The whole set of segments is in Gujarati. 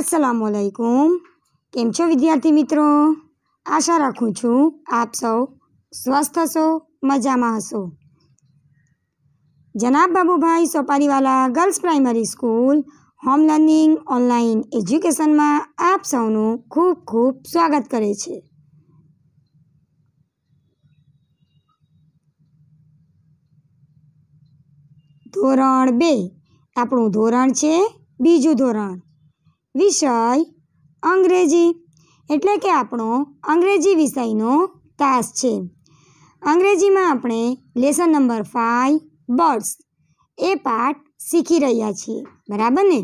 અસલામ વાલેકુમ કેમ છો વિદ્યાર્થી મિત્રો આશા રાખું છું આપ સૌ સ્વસ્થ હશો મજામાં હશો જનાબ Babubhai Sopariwala girls primary school home learning online એજ્યુકેશનમાં આપ સૌનું ખૂબ ખૂબ સ્વાગત કરે છે ધોરણ બે આપણું ધોરણ છે બીજું ધોરણ વિષય અંગ્રેજી એટલે કે આપણો અંગ્રેજી વિષયનો તાસ છે અંગ્રેજીમાં આપણે લેસન નંબર ફાઇવ બર્ડ્સ એ પાઠ શીખી રહ્યા છીએ બરાબર ને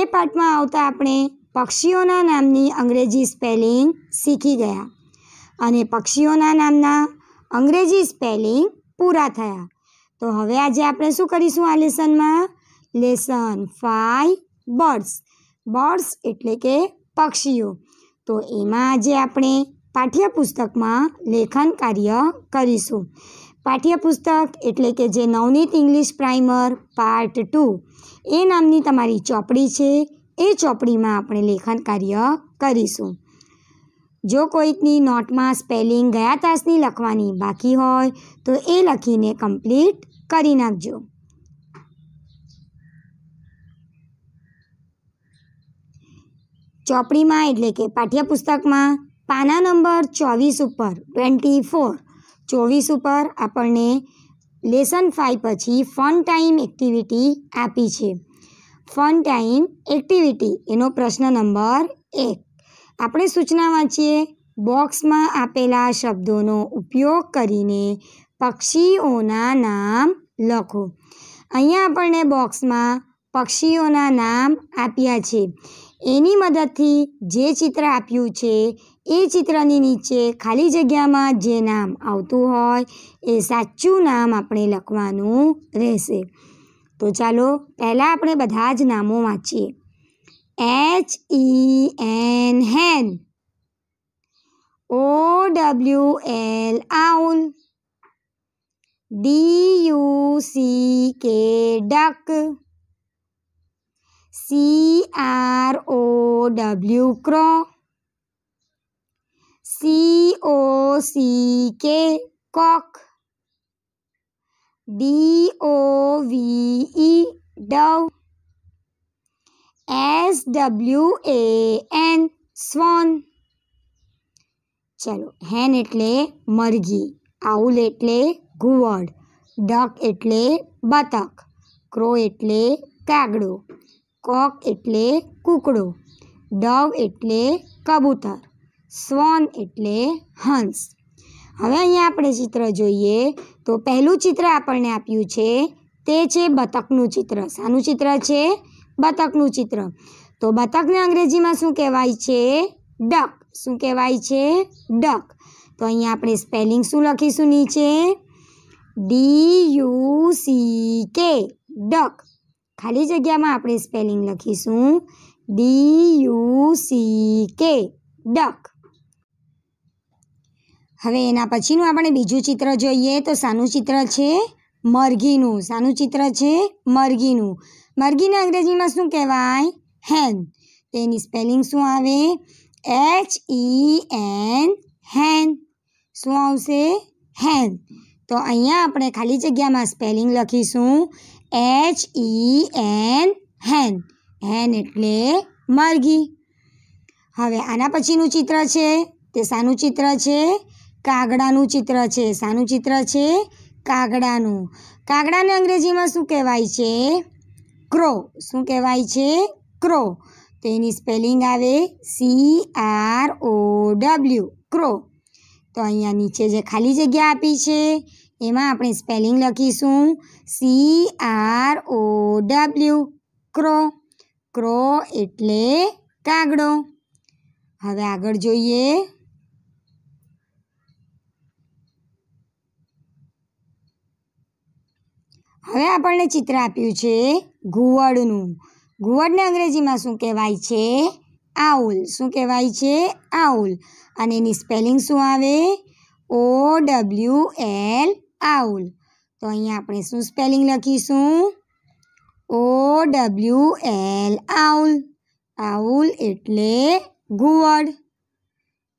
એ પાઠમાં આવતા આપણે પક્ષીઓના નામની અંગ્રેજી સ્પેલિંગ શીખી ગયા અને પક્ષીઓના નામના અંગ્રેજી સ્પેલિંગ પૂરા થયા તો હવે આજે આપણે શું કરીશું આ લેસનમાં લેસન ફાઇવ બર્ડ્સ બર્ડ્સ એટલે કે પક્ષીઓ તો એમાં આજે આપણે પાઠ્યપુસ્તકમાં લેખન કાર્ય કરીશું પાઠ્યપુસ્તક એટલે કે જે Navneet English primer part two એ નામની તમારી ચોપડી છે એ ચોપડીમાં આપણે લેખન કાર્ય કરીશું જો કોઈકની નોટમાં સ્પેલિંગ ગયા તાસની લખવાની બાકી હોય તો એ લખીને કમ્પ્લીટ કરી નાખજો ચોપડીમાં એટલે કે પાઠ્યપુસ્તકમાં પાના નંબર ચોવીસ ઉપર ટ્વેન્ટી ફોર ચોવીસ ઉપર આપણને લેસન ફાઇવ પછી ફન ટાઈમ એક્ટિવિટી આપી છે ફન ટાઈમ એક્ટિવિટી એનો પ્રશ્ન નંબર એક આપણે સૂચના વાંચીએ બોક્સમાં આપેલા શબ્દોનો ઉપયોગ કરીને પક્ષીઓના નામ લખો અહીંયા આપણને બોક્સમાં પક્ષીઓના નામ આપ્યા છે એની મદદથી જે ચિત્ર આપ્યું છે એ ચિત્રની નીચે ખાલી જગ્યામાં જે નામ આવતું હોય એ સાચું નામ આપણે લખવાનું રહેશે તો ચાલો પહેલાં આપણે બધા જ નામો વાંચીએ H E N hen O W L owl D U C K duck C R O W crow C O C K cock D O V E dove S W A N swan चलो हैन એટલે મરઘી આઉલ એટલે ઘુવડ ડક એટલે બતક ક્રો એટલે કાગડો કોક એટલે કૂકડો ડવ એટલે કબૂતર સ્વન એટલે હંસ હવે અહીંયા આપણે ચિત્ર જોઈએ તો પહેલું ચિત્ર આપણને આપ્યું છે તે છે બતકનું ચિત્ર શાનું ચિત્ર છે બતકનું ચિત્ર તો બતકને અંગ્રેજીમાં શું કહેવાય છે ડક શું કહેવાય છે ડક તો અહીંયા આપણે સ્પેલિંગ શું લખીશું નીચે D U C K duck ખાલી જગ્યામાં આપણે સ્પેલિંગ લખીશું D U C K duck હવે એના પછીનું આપણે બીજું ચિત્ર જોઈએ તો સાનું ચિત્ર છે મરઘીનું સાનું ચિત્ર છે મરઘીનું મરઘીને અંગ્રેજીમાં શું કહેવાય હેન તેની સ્પેલિંગ શું આવે એચ ઈ એન હેન શું આવશે હેન તો અહીંયા આપણે ખાલી જગ્યામાં સ્પેલિંગ લખીશું એચ ઈ એન હેન હેન એટલે મરઘી હવે આના પછીનું ચિત્ર છે તે શાનું ચિત્ર છે કાગડાનું ચિત્ર છે શાનું ચિત્ર છે કાગડાનું કાગડાને અંગ્રેજીમાં શું કહેવાય છે ક્રો શું કહેવાય છે ક્રો તો એની સ્પેલિંગ આવે C R O W crow તો અહીંયા નીચે જે ખાલી જગ્યા આપી છે એમાં આપણે સ્પેલિંગ લખીશું C R O W crow crow એટલે કાગડો હવે આગળ જોઈએ હવે આપણને ચિત્ર આપ્યું છે ઘુવડનું ઘુવડને અંગ્રેજીમાં શું કહેવાય છે આઉલ શું કહેવાય છે આઉલ અને એની સ્પેલિંગ શું આવે ઓ ડબલ્યુ એલ આઉલ તો અહીંયા આપણે શું સ્પેલિંગ લખીશું O W L owl owl એટલે ઘુવડ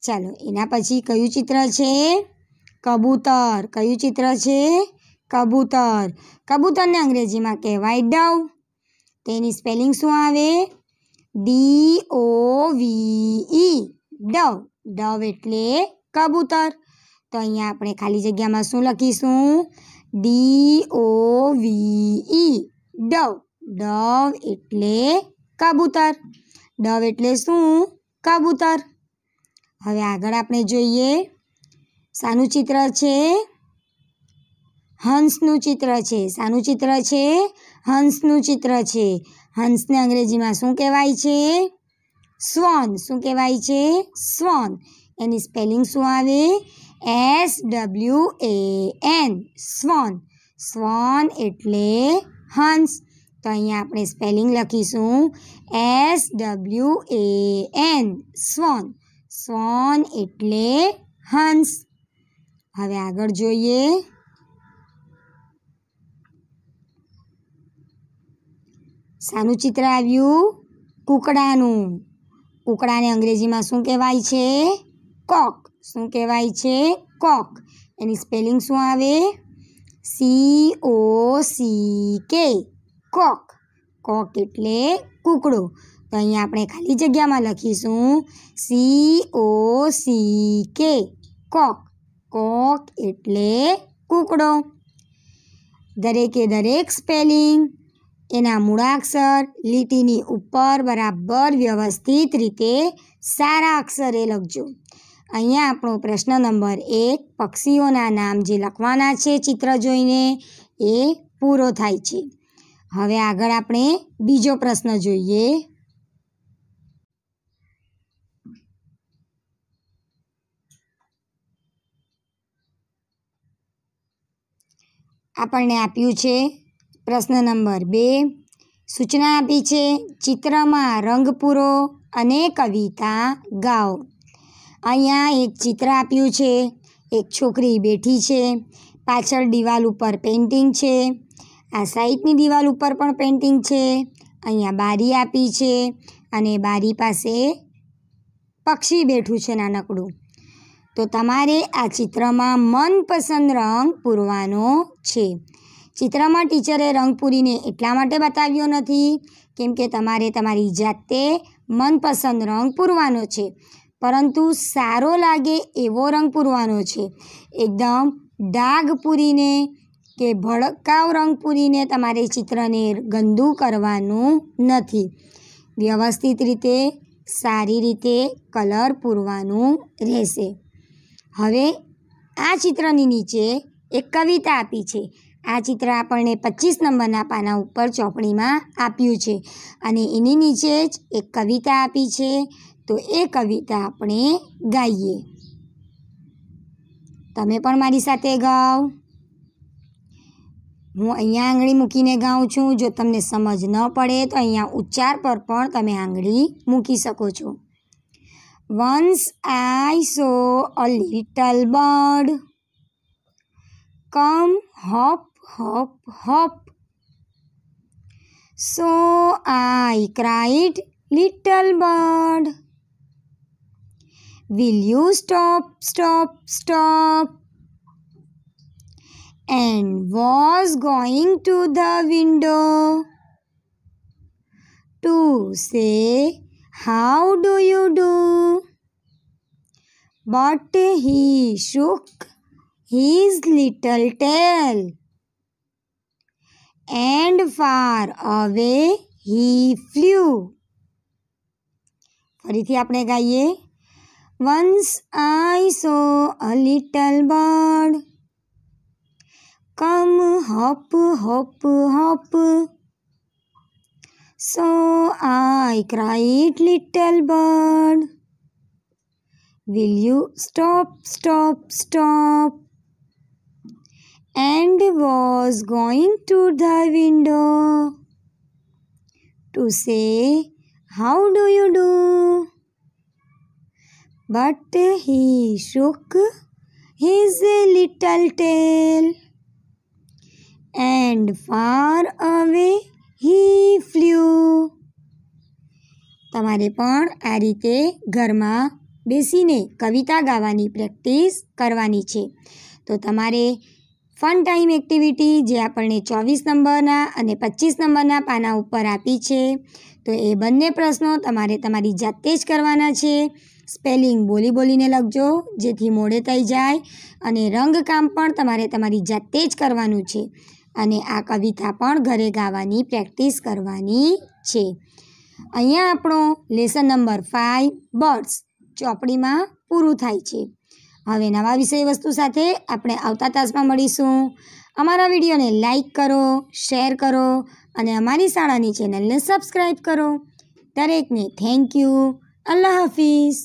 ચાલો એના પછી કયું ચિત્ર છે કબૂતર કયું ચિત્ર છે કબૂતર કબૂતરને અંગ્રેજીમાં કહેવાય ડવ તેની સ્પેલિંગ શું આવે D O V E dove dove એટલે કબૂતર તો અહીંયા આપણે ખાલી જગ્યામાં શું લખીશું D O V E dove dove એટલે કબૂતર ડવ એટલે શું કબૂતર હવે આગળ આપણે જોઈએ શાનું ચિત્ર છે હંસનું ચિત્ર છે શાનું ચિત્ર છે હંસનું ચિત્ર છે હંસને અંગ્રેજીમાં શું કહેવાય છે સ્વન શું કહેવાય છે સ્વન એની સ્પેલિંગ શું આવે S W A N swan swan એટલે હંસ તો અહીંયા આપણે સ્પેલિંગ લખીશું S W A N swan swan એટલે હંસ હવે આગળ જોઈએ શાનું ચિત્ર આવ્યું કૂકડાનું કૂકડાને અંગ્રેજીમાં શું કહેવાય છે કોક શું કહેવાય છે કોક એની સ્પેલિંગ શું આવે સી ઓ સી કે કોક કોક એટલે કૂકડો તો અહીંયા આપણે ખાલી જગ્યામાં લખીશું સી ઓ સી કે કોક કોક એટલે કૂકડો દરેકે દરેક સ્પેલિંગ એના મૂળાક્ષર લીટીની ઉપર બરાબર વ્યવસ્થિત રીતે સારા અક્ષરે લખજો અહીંયા આપણો પ્રશ્ન નંબર એક પક્ષીઓના નામ જે લખવાના છે ચિત્ર જોઈને એ પૂરો થાય છે હવે આગળ આપણે બીજો પ્રશ્ન જોઈએ આપણને આપ્યું છે પ્રશ્ન નંબર બે સૂચના આપી છે ચિત્રમાં રંગ પૂરો અને કવિતા ગાઓ અહીંયા એક ચિત્ર આપ્યું છે એક છોકરી બેઠી છે પાછળ દિવાલ ઉપર પેઇન્ટિંગ છે આ સાઈડની દિવાલ ઉપર પણ પેઇન્ટિંગ છે અહીંયા બારી આપી છે અને બારી પાસે પક્ષી બેઠું છે નાનકડું તો તમારે આ ચિત્રમાં મનપસંદ રંગ પૂરવાનો છે ચિત્રમાં ટીચરે રંગ પૂરીને એટલા માટે બતાવ્યો નથી કેમ કે તમારે તમારી જાતે મનપસંદ રંગ પૂરવાનો છે પરંતુ સારો લાગે એવો રંગ પૂરવાનો છે એકદમ ડાઘ પૂરીને કે ભડકાઉ રંગ પૂરીને તમારે ચિત્રને ગંદુ કરવાનું નથી વ્યવસ્થિત રીતે સારી રીતે કલર પૂરવાનું રહેશે હવે આ ચિત્રની નીચે એક કવિતા આપી છે આ ચિત્ર આપણને પચીસ નંબરના પાના ઉપર ચોપડીમાં આપ્યું છે અને એની નીચે જ એક કવિતા આપી છે તો એ કવિતા આપણે ગાઈએ તમે પણ મારી સાથે ગાઓ હું અહીંયા આંગળી મૂકીને ગાઉં છું જો તમને સમજ ન પડે તો અહીંયા ઉચ્ચાર પર પણ તમે આંગળી મૂકી શકો છો once I saw a little bird come hop hop hop so I cried little bird Will you stop, stop, stop? And was going to the window to say, How do you do? But he shook his little tail and far away he flew. ફરીથી આપણે ગાઈએ Once I saw a little bird. Come hop, hop, hop. So I cried, little bird. Will you stop, stop, stop? And was going to the window to say, How do you do? but he shook his little tail and far away he flew. તમારે પણ આ રીતે ઘરમાં બેસીને કવિતા ગાવાની પ્રેક્ટિસ કરવાની છે તો તમારે ફન ટાઈમ એક્ટિવિટી જે આપણને ચોવીસ નંબરના અને પચીસ નંબરના પાના ઉપર આપી છે તો એ બંને પ્રશ્નો તમારે તમારી જાતે જ કરવાના છે સ્પેલિંગ બોલી બોલીને લખજો જેથી મોડે થઈ જાય અને રંગકામ પણ તમારે તમારી જાતે જ કરવાનું છે અને આ કવિતા પણ ઘરે ગાવાની પ્રેક્ટિસ કરવાની છે અહીંયા આપણો લેસન નંબર ફાઇવ બર્ડ્સ ચોપડીમાં પૂરું થાય છે હવે નવા વિષય વસ્તુ સાથે આપણે આવતા તાસમાં મળીશું અમારા વિડીયોને લાઇક કરો શેર કરો અને અમારી શાળાની ચેનલને સબસ્ક્રાઈબ કરો દરેકને થેન્ક યુ અલ્લાહ હાફિઝ